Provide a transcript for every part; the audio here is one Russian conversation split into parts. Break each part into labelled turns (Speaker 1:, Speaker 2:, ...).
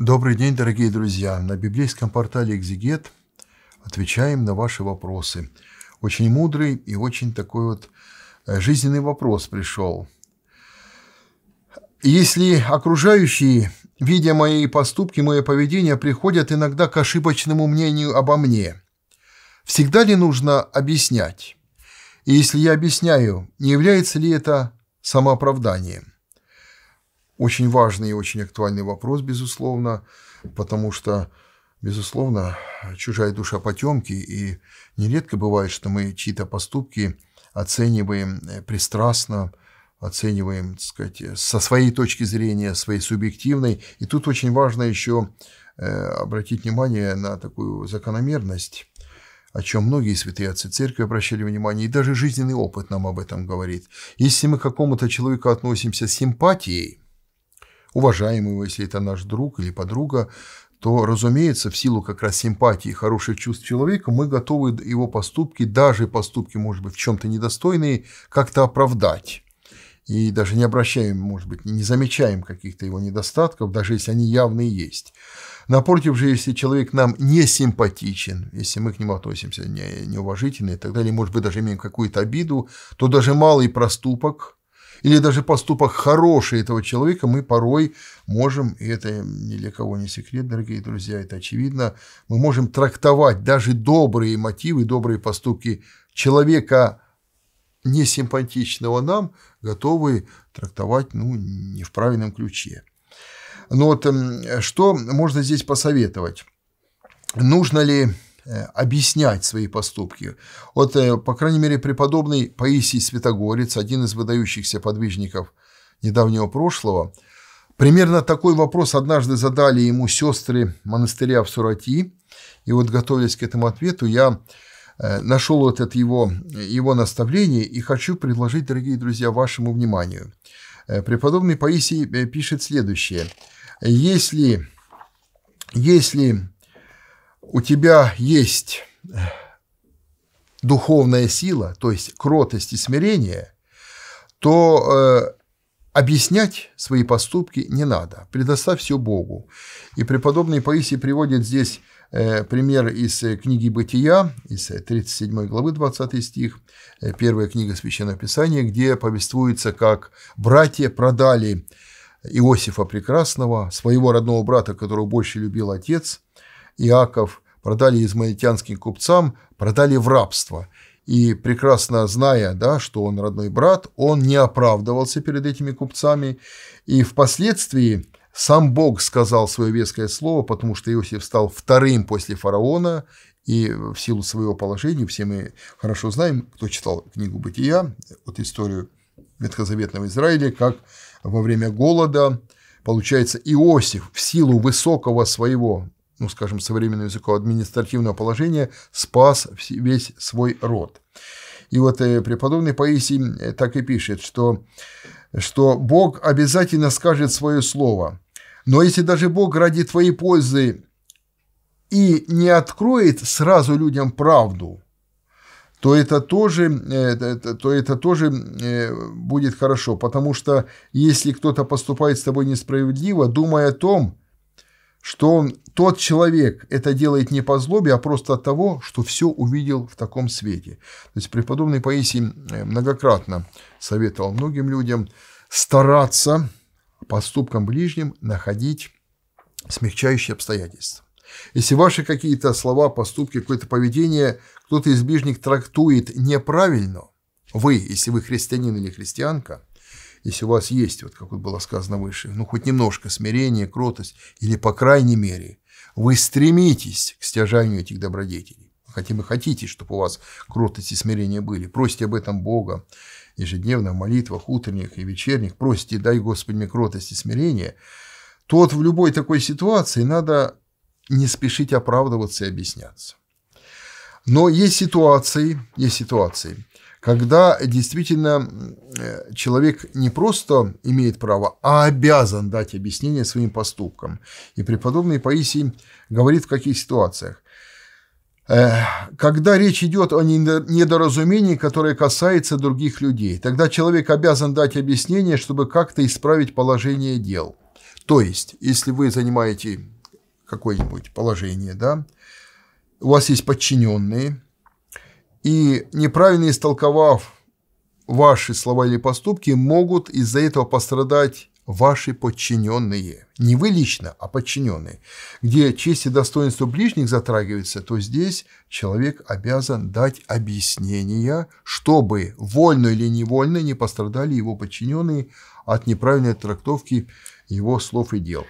Speaker 1: Добрый день, дорогие друзья! На библейском портале «Экзегет» отвечаем на ваши вопросы. Очень мудрый и очень такой вот э, жизненный вопрос пришел. Если окружающие, видя мои поступки, мое поведение, приходят иногда к ошибочному мнению обо мне, всегда ли нужно объяснять? И если я объясняю, не является ли это самооправданием? Очень важный и очень актуальный вопрос, безусловно, потому что, безусловно, чужая душа потемки, и нередко бывает, что мы чьи-то поступки оцениваем э, пристрастно, оцениваем, так сказать, со своей точки зрения, своей субъективной. И тут очень важно еще э, обратить внимание на такую закономерность, о чем многие святые отцы церкви обращали внимание, и даже жизненный опыт нам об этом говорит. Если мы к какому-то человеку относимся с симпатией, уважаемый, если это наш друг или подруга, то, разумеется, в силу как раз симпатии и хороших чувств человека мы готовы его поступки, даже поступки, может быть, в чем-то недостойные, как-то оправдать. И даже не обращаем, может быть, не замечаем каких-то его недостатков, даже если они явные есть. Напротив же, если человек нам не симпатичен, если мы к нему относимся неуважительно и так далее, может быть, даже имеем какую-то обиду, то даже малый проступок – или даже поступок хороший этого человека, мы порой можем, и это ни для кого не секрет, дорогие друзья, это очевидно, мы можем трактовать даже добрые мотивы, добрые поступки человека несимпатичного нам, готовы трактовать ну, не в правильном ключе. Но ну вот что можно здесь посоветовать? Нужно ли Э, объяснять свои поступки. Вот, э, по крайней мере, преподобный Паисий Святогорец, один из выдающихся подвижников недавнего прошлого, примерно такой вопрос однажды задали ему сестры монастыря в Сурати. И вот, готовясь к этому ответу, я э, нашел вот это его, его наставление и хочу предложить, дорогие друзья, вашему вниманию. Преподобный Паисий пишет следующее. Если, если у тебя есть э, духовная сила, то есть кротость и смирение, то э, объяснять свои поступки не надо. Предоставь все Богу. И преподобный Паисий приводит здесь э, пример из э, книги «Бытия», из 37 главы, 20 стих, первая книга Священного Писания, где повествуется, как братья продали Иосифа Прекрасного, своего родного брата, которого больше любил отец – Иаков, продали измаитянским купцам, продали в рабство. И прекрасно зная, да, что он родной брат, он не оправдывался перед этими купцами. И впоследствии сам Бог сказал свое веское слово, потому что Иосиф стал вторым после фараона, и в силу своего положения, все мы хорошо знаем, кто читал книгу «Бытия», вот историю Ветхозаветного Израиля, как во время голода, получается, Иосиф в силу высокого своего ну, скажем, современного языком административного положения, спас весь свой род. И вот э, преподобный Паисий э, так и пишет, что, что Бог обязательно скажет свое слово. Но если даже Бог ради твоей пользы и не откроет сразу людям правду, то это тоже, э, то это тоже будет хорошо, потому что если кто-то поступает с тобой несправедливо, думая о том, что он, тот человек это делает не по злобе, а просто от того, что все увидел в таком свете. То есть преподобный Паисий э, многократно советовал многим людям стараться поступкам ближним находить смягчающие обстоятельства. Если ваши какие-то слова, поступки, какое-то поведение кто-то из ближних трактует неправильно, вы, если вы христианин или христианка, если у вас есть, вот как вот было сказано выше, ну, хоть немножко смирение, кротость, или, по крайней мере, вы стремитесь к стяжанию этих добродетелей. Хотя вы хотите, чтобы у вас кротость и смирение были. Просите об этом Бога ежедневно в молитвах, утренних и вечерних. Просите, дай Господи мне кротость и смирение. То вот в любой такой ситуации надо не спешить оправдываться и объясняться. Но есть ситуации, есть ситуации, когда действительно э, человек не просто имеет право, а обязан дать объяснение своим поступкам. И преподобный Паисий говорит в каких ситуациях. Э, когда речь идет о недоразумении, которое касается других людей, тогда человек обязан дать объяснение, чтобы как-то исправить положение дел. То есть, если вы занимаете какое-нибудь положение, да, у вас есть подчиненные – и неправильно истолковав ваши слова или поступки, могут из-за этого пострадать ваши подчиненные. Не вы лично, а подчиненные. Где честь и достоинство ближних затрагивается, то здесь человек обязан дать объяснения, чтобы вольно или невольно не пострадали его подчиненные от неправильной трактовки его слов и дел.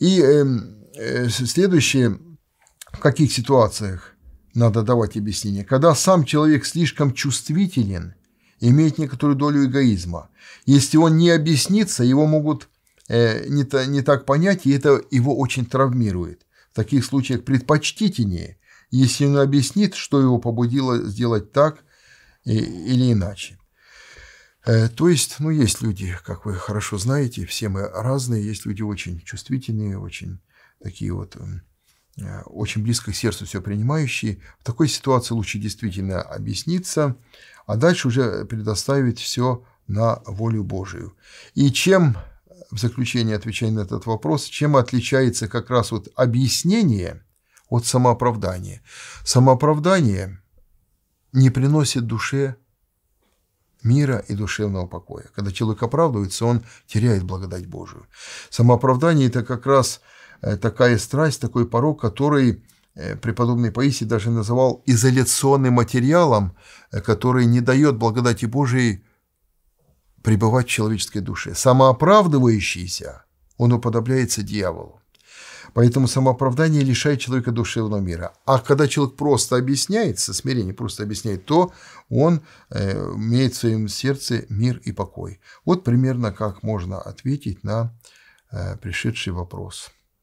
Speaker 1: И э, э, следующее, в каких ситуациях надо давать объяснение. Когда сам человек слишком чувствителен, имеет некоторую долю эгоизма. Если он не объяснится, его могут э, не, та, не так понять, и это его очень травмирует. В таких случаях предпочтительнее, если он объяснит, что его побудило сделать так и, или иначе. Э, то есть, ну, есть люди, как вы хорошо знаете, все мы разные, есть люди очень чувствительные, очень такие вот Э, очень близко к сердцу все принимающие в такой ситуации лучше действительно объясниться, а дальше уже предоставить все на волю Божию. И чем, в заключение отвечая на этот вопрос, чем отличается как раз вот объяснение от самооправдания? Самооправдание не приносит душе мира и душевного покоя. Когда человек оправдывается, он теряет благодать Божию. Самооправдание – это как раз – Э, такая страсть, такой порог, который э, преподобный Паисий даже называл изоляционным материалом, э, который не дает благодати Божией пребывать в человеческой душе. Самооправдывающийся он уподобляется дьяволу. Поэтому самооправдание лишает человека душевного мира. А когда человек просто объясняется, смирение просто объясняет, то он имеет в своем сердце мир и покой. Вот примерно как можно ответить на пришедший вопрос.